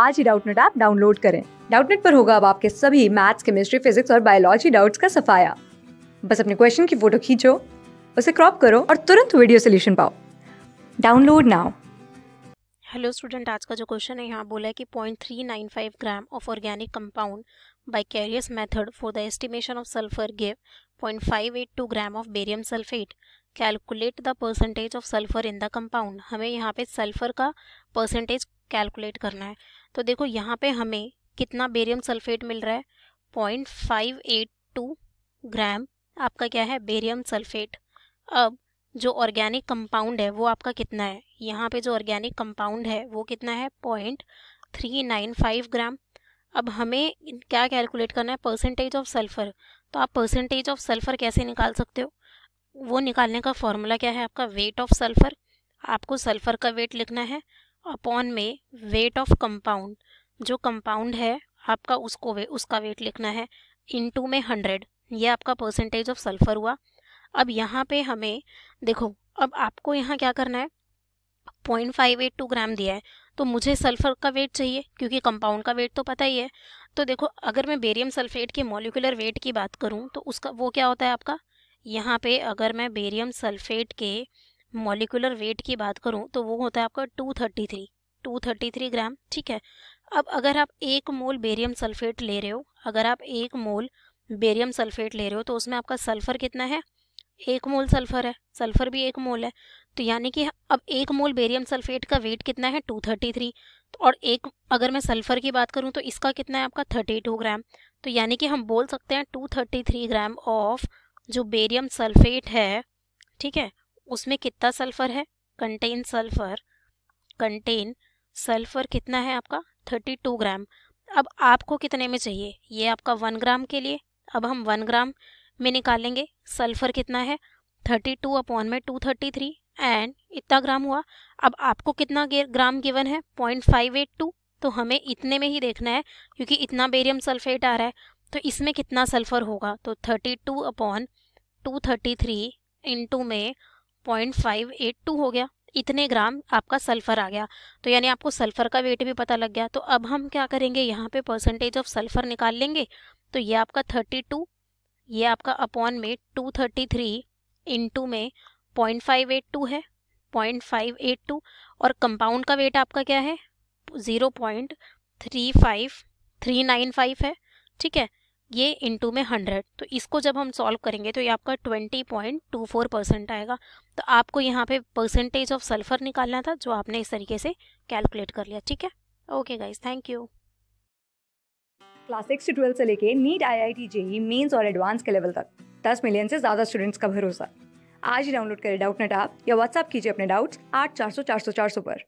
आज ही Doubtnut app download करें डाउटनेट पर होगा अब आपके सभी मैथ्स केमिस्ट्री फिजिक्स और बायोलॉजी डाउट्स का सफाया बस अपने क्वेश्चन की फोटो खींचो उसे क्रॉप करो और तुरंत वीडियो सोल्यूशन पाओ डाउनलोड नाउ हेलो स्टूडेंट आज का जो क्वेश्चन है यहाँ बोला है कि 0.395 gram of organic compound by Carius method for the estimation of sulphur give 0.582 gram of barium sulphate calculate the percentage of sulphur in the compound हमें यहाँ पे सल्फर का परसेंटेज कैलकुलेट करना है तो देखो यहाँ पे हमें कितना बेरियम सल्फेट मिल रहा है point five eight two gram आपका क्या है बेरियम सल्फेट अब जो ऑर्गेनिक कंपाउंड है वो आपका कितना है यहाँ पे जो ऑर्गेनिक कंपाउंड है वो कितना है point three nine five gram अब हमें क्या कैलकुलेट करना है परसेंटेज ऑफ सल्फ़र तो आप परसेंटेज ऑफ सल्फ़र कैसे निकाल सकते हो वो निकालने का फॉर्मूला क्या है आपका वेट ऑफ सल्फ़र आपको सल्फ़र का वेट लिखना है अपॉन में वेट ऑफ कंपाउंड जो कंपाउंड है आपका उसको वे, उसका वेट लिखना है इनटू में हंड्रेड ये आपका परसेंटेज ऑफ सल्फर हुआ अब यहाँ पे हमें देखो अब आपको यहाँ क्या करना है point five eight two gram दिया है तो मुझे सल्फर का वेट चाहिए क्योंकि कंपाउंड का वेट तो पता ही है तो देखो अगर मैं बेरियम सल्फेट के मोलिकुलर वेट की बात करूँ तो उसका वो क्या होता है आपका यहाँ पे अगर मैं बेरियम सल्फेट के मॉलिकुलर वेट की बात करूँ तो वो होता है आपका two thirty three two thirty three gram ठीक है अब अगर आप एक मोल बेरियम सल्फेट ले रहे हो अगर आप एक मोल बेरियम सल्फेट ले रहे हो तो उसमें आपका सल्फर कितना है एक मोल सल्फर है सल्फर भी एक मोल है तो यानी कि अब एक मोल बेरियम सल्फेट का वेट कितना है टू थर्टी थ्री और एक अगर मैं सल्फर की बात करूँ तो इसका कितना है आपका थर्टी टू ग्राम तो यानी कि हम बोल सकते हैं two thirty three gram of जो बेरियम सल्फेट है ठीक है उसमें कितना सल्फर है कंटेन सल्फर कंटेन सल्फर कितना है आपका 32 ग्राम अब आपको कितने में चाहिए ये आपका वन ग्राम के लिए अब हम वन ग्राम में निकालेंगे सल्फर कितना है 32 टू अपॉन में 233 एंड इतना ग्राम हुआ अब आपको कितना ग्राम गिवन है 0.582 तो हमें इतने में ही देखना है क्योंकि इतना बेरियम सल्फेट आ रहा है तो इसमें कितना सल्फर होगा तो टू अपॉन 233 इनटू में पॉइंट फाइव एट टू हो गया इतने ग्राम आपका सल्फर आ गया तो यानी आपको सल्फर का वेट भी पता लग गया तो अब हम क्या करेंगे यहाँ पे परसेंटेज ऑफ सल्फर निकाल लेंगे तो ये आपका थर्टी टू ये आपका अपॉन में टू थर्टी थ्री इंटू में पॉइंट फाइव एट टू है पॉइंट फाइव एट टू और कंपाउंड का वेट आपका क्या है zero point three five three nine five है ठीक है ये इंटू में हंड्रेड तो इसको जब हम सॉल्व करेंगे तो ये आपका twenty point two four percent आएगा तो आपको यहाँ पे परसेंटेज ऑफ सल्फर निकालना था जो आपने इस तरीके से कैलकुलेट कर लिया ठीक है okay guys thank you class six से ट्वेल्थ से लेके NEET I I T JEE mains और एडवांस के लेवल तक दस मिलियन से ज़्यादा स्टूडेंट्स का भरोसा आज ही डाउनलोड करें डाउट नेट आप या व्हाट्सअप कीजिए अपने डाउट्स आठ चार सौ चार सौ चार सौ पर